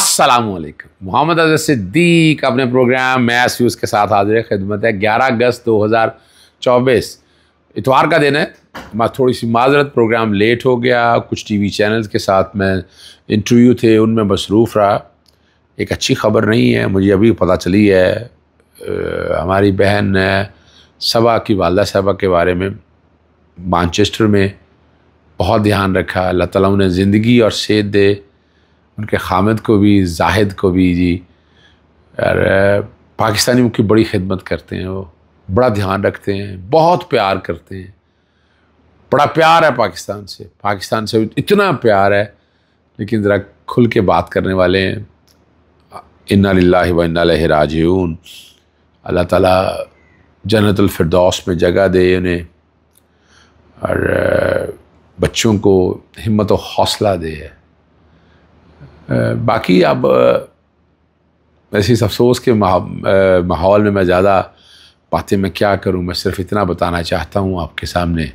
असलम मोहम्मद अजर सिद्दीक अपने programme mess use के साथ हाजिर खिदमत है ग्यारह अगस्त दो हज़ार चौबीस इतवार का दिन है थोड़ी सी माजरत प्रोग्राम लेट हो गया कुछ टी वी चैनल्स के साथ मैं इंटरव्यू थे उनमें मसरूफ़ रहा एक अच्छी खबर नहीं है मुझे अभी पता चली है हमारी बहन सबा की वालदा साहबा के बारे में मानचेस्टर में बहुत ध्यान रखा अल्लाह तला उन्हें ज़िंदगी और सेहत दे उनके हामिद को भी जाहिद को भी जी और पाकिस्तानियों की बड़ी खिदमत करते हैं वो बड़ा ध्यान रखते हैं बहुत प्यार करते हैं बड़ा प्यार है पाकिस्तान से पाकिस्तान से इतना प्यार है लेकिन ज़रा खुल के बात करने वाले हैं इन्ना लाला व इन्ना राजून अल्लाह ताला जन्नतफरदौस में जगह दे उन्हें और बच्चों को हिम्मत और हौसला दे है बाकी अब इस अफसोस के माहौल में मैं ज़्यादा बातें मैं क्या करूं मैं सिर्फ इतना बताना चाहता हूं आपके सामने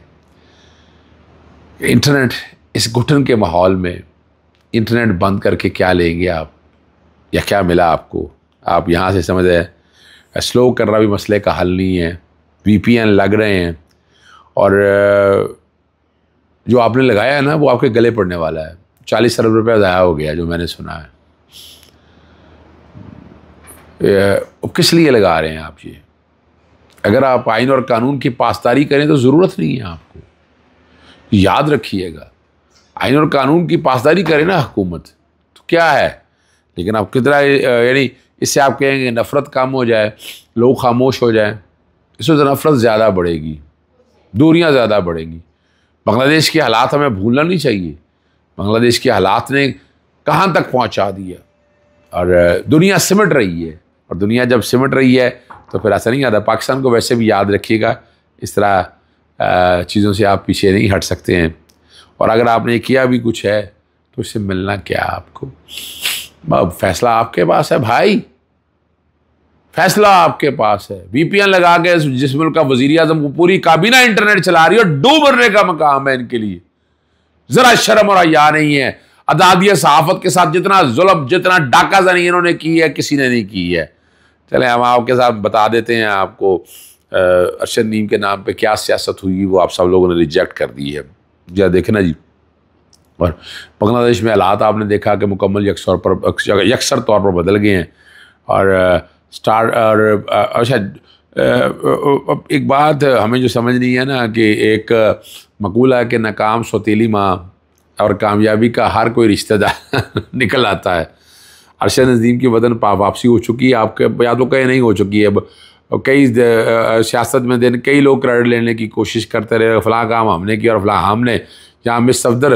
इंटरनेट इस घुटन के माहौल में इंटरनेट बंद करके क्या लेंगे आप या क्या मिला आपको आप यहाँ से समझ रहे स्लो करना भी मसले का हल नहीं है वी लग रहे हैं और जो आपने लगाया है ना वो आपके गले पड़ने वाला है चालीस अरब रुपया ज़ाया हो गया जो मैंने सुना है किस लिए लगा रहे हैं आप ये अगर आप आइन और कानून की पासदारी करें तो ज़रूरत नहीं है आपको याद रखिएगा आइन और कानून की पासदारी करें ना हुकूमत तो क्या है लेकिन आप कितना यानी इससे आप कहेंगे नफ़रत कम हो जाए लोग खामोश हो जाए इससे तो नफ़रत ज़्यादा बढ़ेगी दूरियाँ ज़्यादा बढ़ेंगी बांग्लादेश के हालात हमें भूलना नहीं चाहिए बांग्लादेश के हालात ने कहाँ तक पहुँचा दिया और दुनिया सिमट रही है और दुनिया जब सिमट रही है तो फिर ऐसा नहीं आता पाकिस्तान को वैसे भी याद रखिएगा इस तरह चीज़ों से आप पीछे नहीं हट सकते हैं और अगर आपने किया भी कुछ है तो इससे मिलना क्या आपको अब फैसला आपके पास है भाई फैसला आपके पास है वीपीएन लगा के जिस मुल्क का वजीर अजम को पूरी काबीना इंटरनेट चला रही है और डूबरने का मकाम है इनके लिए ज़रा शर्म और या नहीं है अदादिया सहाफ़त के साथ जितना जुलम जितना डाका जनी इन्होंने की है किसी ने नहीं की है चले हम आपके साथ बता देते हैं आपको अरशद नीम के नाम पे क्या सियासत हुई वो आप सब लोगों ने रिजेक्ट कर दी है जरा देखे ना जी और बांग्लादेश में हालात आपने देखा कि मुकम्मल यकसर पर यकसर तौर पर बदल गए हैं और स्टार और अच्छा अब एक बात हमें जो समझ नहीं है ना कि एक मकूला के नाकाम सौतीली माँ और कामयाबी का हर कोई रिश्तेदार निकल आता है अरशद नज़ीम की वतन वापसी हो चुकी है आपके या तो कहीं नहीं हो चुकी है अब कई सियासत में देने कई लोग क्रेडिट लेने की कोशिश करते रहे फलां काम हमने किया और फलां हमने जहाँ मिस सफदर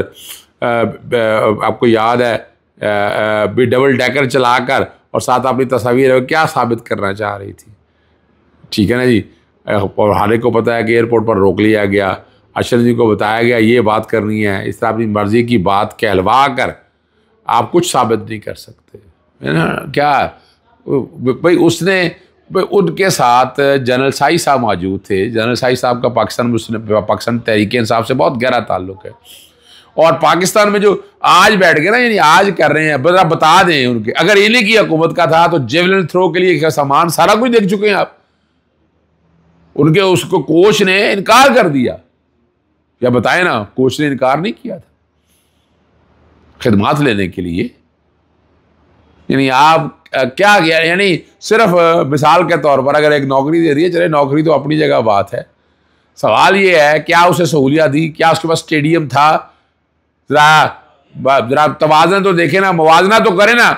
आपको याद है भी डबल डैकर चलाकर और साथ अपनी तस्वीर क्या साबित करना चाह रही थी ठीक है ना जी और हारे को पता है कि एयरपोर्ट पर रोक लिया गया अशर जी को बताया गया ये बात करनी है इस तरह अपनी मर्ज़ी की बात कहलवा कर आप कुछ साबित नहीं कर सकते है ना क्या भाई उसने उनके साथ जनरल साई साहब मौजूद थे जनरल साई साहब का पाकिस्तान मुस्लिम पाकिस्तान तहरीक इंसाफ से बहुत गहरा ताल्लुक है और पाकिस्तान में जो आज बैठ गए ना यानी आज कर रहे हैं बता दें उनके अगर इन्हीं की हुकूमत का था तो जेवलिन थ्रो के लिए सामान सारा कुछ देख चुके हैं आप उनके उसको कोच ने इनकार कर दिया या बताए ना कोच ने इनकार नहीं किया था खिदमात लेने के लिए यानी आप क्या किया यानी सिर्फ मिसाल के तौर पर अगर एक नौकरी दे रही है चले नौकरी तो अपनी जगह बात है सवाल ये है क्या उसे सहूलियात दी क्या उसके पास स्टेडियम था ज़रा ज़रा तोज़न तो देखे ना मुवजना तो करे ना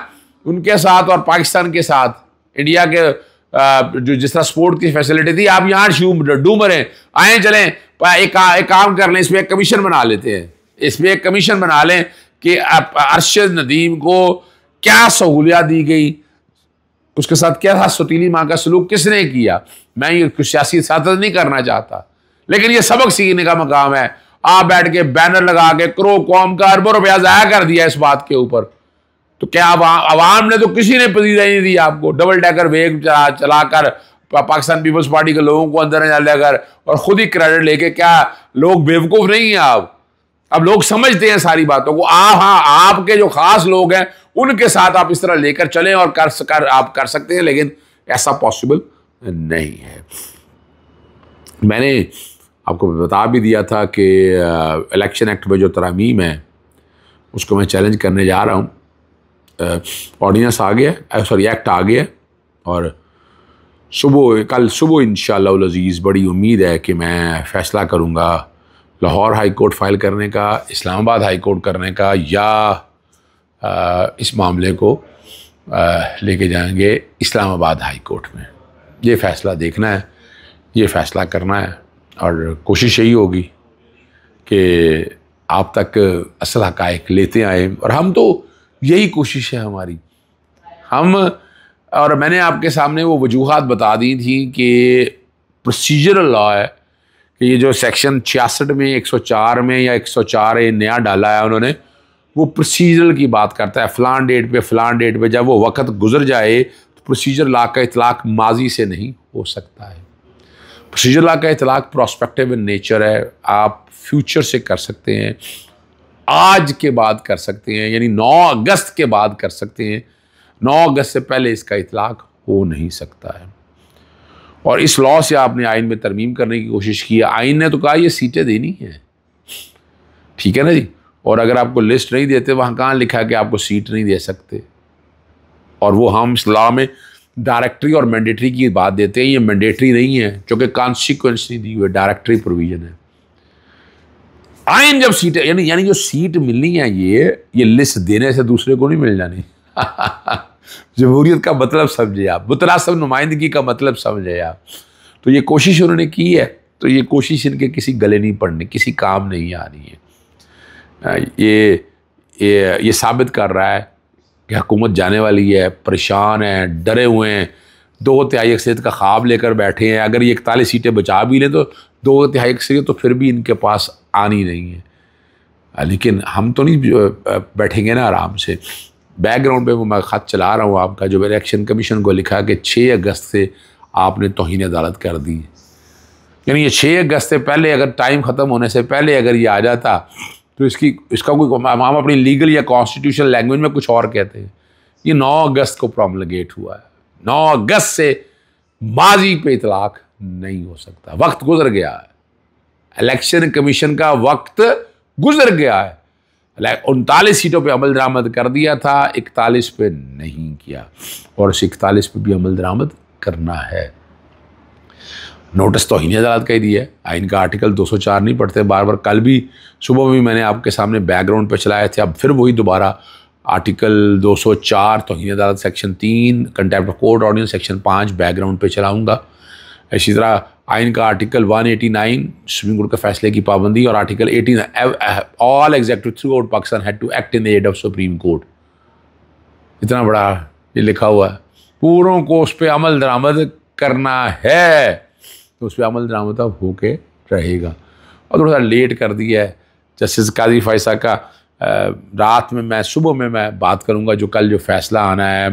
उनके साथ और पाकिस्तान के साथ इंडिया के जो जिस तरह स्पोर्ट की फैसिलिटी थी आप यहाँ शिव डूमर हैं आए चलें एक, एक काम कर लें इसमें एक कमीशन बना लेते हैं इसमें एक कमीशन बना लें कि अरशद नदीम को क्या सहूलियात दी गई उसके साथ क्या था सतीली माँ का सलूक किसने किया मैं ये कुछ सियासी सादत तो नहीं करना चाहता लेकिन ये सबक सीखने का मकाम है आप बैठ के बैनर लगा के करो कौम का अरबों रुपया ज़ाया कर दिया इस बात के ऊपर तो क्या आवाम ने तो किसी ने पसीदा नहीं दिया आपको डबल डेकर वेग चला चला कर पाकिस्तान पीपल्स पार्टी के लोगों को अंदर जा लेकर और खुद ही क्रेडिट लेके क्या लोग बेवकूफ़ नहीं हैं आप अब लोग समझते हैं सारी बातों को आप हाँ आपके जो खास लोग हैं उनके साथ आप इस तरह लेकर चलें और कर, कर आप कर सकते हैं लेकिन ऐसा पॉसिबल नहीं है मैंने आपको बता भी दिया था कि इलेक्शन एक्ट में जो तरामीम है उसको मैं चैलेंज करने जा रहा हूँ ऑर्डिनेंस आ गया है सॉरी एक्ट आ गया है और सुबह कल सुबह इन शज़ीज़ बड़ी उम्मीद है कि मैं फ़ैसला करूँगा लाहौर हाई कोर्ट फ़ाइल करने का इस्लामाबाद हाई कोर्ट करने का या आ, इस मामले को लेके जाएंगे इस्लामाबाद हाई कोर्ट में ये फ़ैसला देखना है ये फ़ैसला करना है और कोशिश यही होगी कि आप तक असल हक़ लेते आए और हम तो यही कोशिश है हमारी हम और मैंने आपके सामने वो वजूहत बता दी थी कि प्रोसीजरल लॉ है कि ये जो सेक्शन छियासठ में 104 में या 104 ए नया डाला है उन्होंने वो प्रोसीजरल की बात करता है फ़लान डेट पे फ़लान डेट पे जब वो वक्त गुजर जाए तो प्रोसीजर लॉ का इतलाक़ माजी से नहीं हो सकता है प्रोसीजर लॉ का इतलाक़ प्रोस्पेक्टिव इन नेचर है आप फ्यूचर से कर सकते हैं आज के बाद कर सकते हैं यानी 9 अगस्त के बाद कर सकते हैं 9 अगस्त से पहले इसका इतलाक हो नहीं सकता है और इस लॉ से आपने आइन में तरमीम करने की कोशिश की आइन ने तो कहा ये सीटें देनी है ठीक है ना जी और अगर आपको लिस्ट नहीं देते वहाँ कहाँ लिखा कि आपको सीट नहीं दे सकते और वो हम इस लॉ में डायरेक्टरी और मैंडेटरी की बात देते हैं ये मैंडेटरी नहीं है चूंकि कॉन्सिक्वेंस नहीं दी हुई डायरेक्टरी प्रोविज़न है आयन जब सीट यानी यानी जो सीट मिलनी है ये ये लिस्ट देने से दूसरे को नहीं मिल जानी जमहूरियत का मतलब समझे आप मुतनासब नुमाइंदगी का मतलब समझे आप तो ये कोशिश उन्होंने की है तो ये कोशिश इनके किसी गले नहीं पड़ने किसी काम नहीं आ रही है ये ये ये साबित कर रहा है कि हुकूमत जाने वाली है परेशान है डरे हुए हैं दो तिहाई अक्सरियत का ख्वाब लेकर बैठे हैं अगर ये इकतालीस सीटें बचा भी लें तो दो तिहाई अक्सरियत तो फिर भी इनके पास आनी नहीं है लेकिन हम तो नहीं बैठेंगे ना आराम से बैकग्राउंड पे वो मैं ख़त चला रहा हूँ आपका जो इलेक्शन कमीशन को लिखा कि छः अगस्त से आपने तोहन अदालत कर दी यानी ये छः अगस्त से पहले अगर टाइम ख़त्म होने से पहले अगर ये आ जाता तो इसकी इसका कोई हम अपनी लीगल या कॉन्स्टिट्यूशन लैंग्वेज में कुछ और कहते हैं ये नौ अगस्त को प्रॉम्लगेट हुआ है नौ अगस्त से माजी पे इतलाक नहीं हो सकता वक्त गुजर गया है इलेक्शन कमीशन का वक्त गुजर गया है उनतालीस सीटों पे अमल दरामद कर दिया था इकतालीस पे नहीं किया और उस इकतालीस पे भी अमल दरामद करना है नोटिस तो तोहनी अदालत का ही दिया है आइन का आर्टिकल 204 नहीं पढ़ते बार बार कल भी सुबह भी मैंने आपके सामने बैकग्राउंड पे चलाए थे अब फिर वही दोबारा आर्टिकल 204 तोहनी अदालत सेक्शन तीन contempt of court ordinance section पाँच बैकग्राउंड पे चलाऊंगा इसी तरह आइन का आर्टिकल 189 सुप्रीम कोर्ट के फैसले की पाबंदी और article eighty all executive throughout Pakistan had to act in the aid of supreme court इतना बड़ा ये लिखा हुआ है पूरों को उस पर अमल दरामद करना है तो उस पर अमल दरामद अब होके रहेगा और थोड़ा सा लेट कर दिया है जस्टिस काजी फैसा का रात में मैं सुबह में मैं बात करूंगा जो कल जो फैसला आना है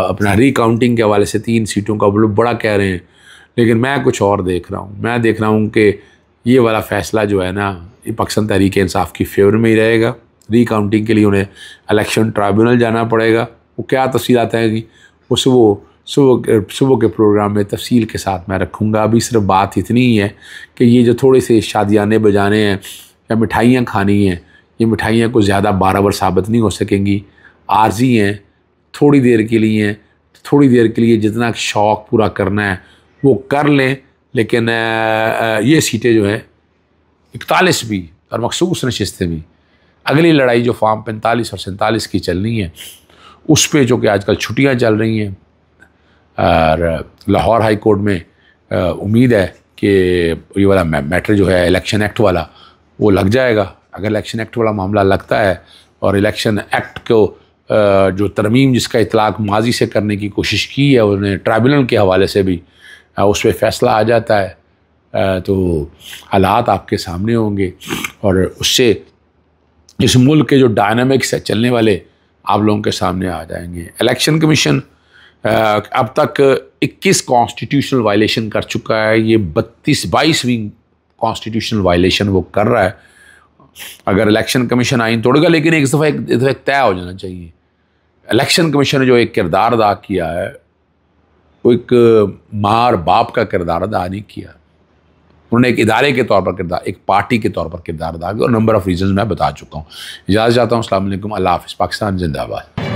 अपना रिकाउंटिंग के हवाले से तीन सीटों का वो लोग बड़ा कह रहे हैं लेकिन मैं कुछ और देख रहा हूँ मैं देख रहा हूँ कि ये वाला फैसला जो है ना ये पाकिस्तान तहरीक इंसाफ की फेवर में ही रहेगा रिकाउंटिंग के लिए उन्हें इलेक्शन ट्राइब्यूनल जाना पड़ेगा वो क्या तफसीत आएगी वो सुबह सुबह सुबह के प्रोग्राम में तफसील के साथ मैं रखूँगा अभी सिर्फ बात इतनी ही है कि ये जो थोड़े से शादियाने बजाने हैं या मिठाइयाँ खानी हैं ये मिठाइयाँ कुछ ज़्यादा बराबर साबित नहीं हो सकेंगी आर्जी हैं थोड़ी देर के लिए हैं थोड़ी देर के लिए जितना शौक़ पूरा करना है वो कर लें लेकिन ये सीटें जो हैं इकतालीस भी और मखसूस नशस्तें भी अगली लड़ाई जो फार्म पैंतालीस और सैंतालीस की चलनी है उस पर जो कि आजकल छुट्टियाँ चल रही हैं और लाहौर हाई कोर्ट में उम्मीद है कि ये वाला मैटर जो है इलेक्शन एक्ट वाला वो लग जाएगा अगर इलेक्शन एक्ट वाला मामला लगता है और इलेक्शन एक्ट को जो तरमीम जिसका इतलाक माजी से करने की कोशिश की है उन्हें ट्राइब्यूनल के हवाले से भी उस पर फैसला आ जाता है तो हालात आपके सामने होंगे और उससे इस मुल्क के जो डायनमिक्स है चलने वाले आप लोगों के सामने आ जाएंगे इलेक्शन कमीशन अब तक 21 कॉन्स्टिट्यूशनल वायलेशन कर चुका है ये बत्तीस बाईसवीं कॉन्स्टिट्यूशनल वायलेशन वो कर रहा है अगर इलेक्शन कमीशन आइन तोड़ेगा लेकिन एक दफ़ा एक दफ़ा तय हो जाना चाहिए इलेक्शन कमीशन ने जो एक किरदार अदा किया है वो एक मार बाप का किरदार अदा नहीं किया उन्होंने एक इदारे के तौर पर किरदार एक पार्टी के तौर पर किरदार अदा किया और नंबर ऑफ़ रीजन मैं बता चुका हूँ इजाज़ चाहता हूँ असल पाकिस्तान जिंदाबाद